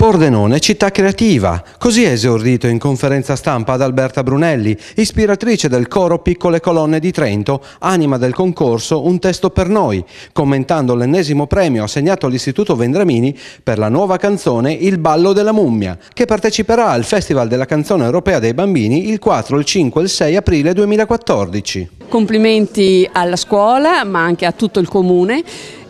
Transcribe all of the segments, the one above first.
Pordenone città creativa, così è esordito in conferenza stampa ad Alberta Brunelli, ispiratrice del coro Piccole Colonne di Trento, anima del concorso Un testo per noi, commentando l'ennesimo premio assegnato all'Istituto Vendramini per la nuova canzone Il ballo della mummia, che parteciperà al Festival della canzone europea dei bambini il 4, il 5 e il 6 aprile 2014 complimenti alla scuola ma anche a tutto il comune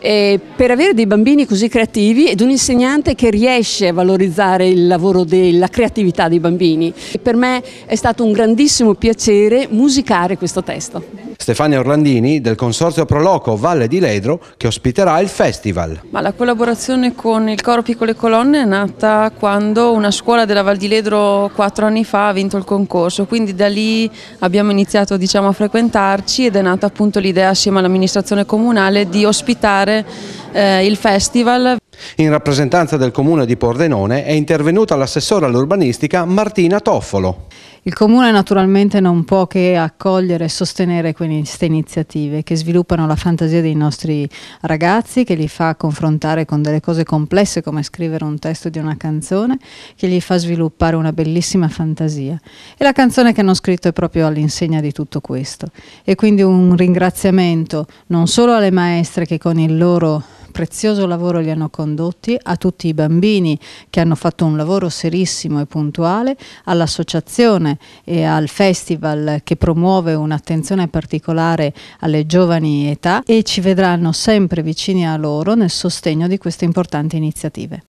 eh, per avere dei bambini così creativi ed un insegnante che riesce a valorizzare il lavoro della creatività dei bambini. Per me è stato un grandissimo piacere musicare questo testo. Stefania Orlandini del Consorzio Proloco Valle di Ledro che ospiterà il festival. Ma la collaborazione con il Coro Piccole Colonne è nata quando una scuola della Val di Ledro quattro anni fa ha vinto il concorso, quindi da lì abbiamo iniziato diciamo, a frequentarci ed è nata appunto l'idea assieme all'amministrazione comunale di ospitare eh, il festival in rappresentanza del comune di Pordenone è intervenuta l'assessore all'urbanistica Martina Toffolo. Il comune naturalmente non può che accogliere e sostenere queste iniziative che sviluppano la fantasia dei nostri ragazzi, che li fa confrontare con delle cose complesse come scrivere un testo di una canzone, che gli fa sviluppare una bellissima fantasia. E la canzone che hanno scritto è proprio all'insegna di tutto questo. E quindi un ringraziamento non solo alle maestre che con il loro prezioso lavoro li hanno condotti, a tutti i bambini che hanno fatto un lavoro serissimo e puntuale, all'associazione e al festival che promuove un'attenzione particolare alle giovani età e ci vedranno sempre vicini a loro nel sostegno di queste importanti iniziative.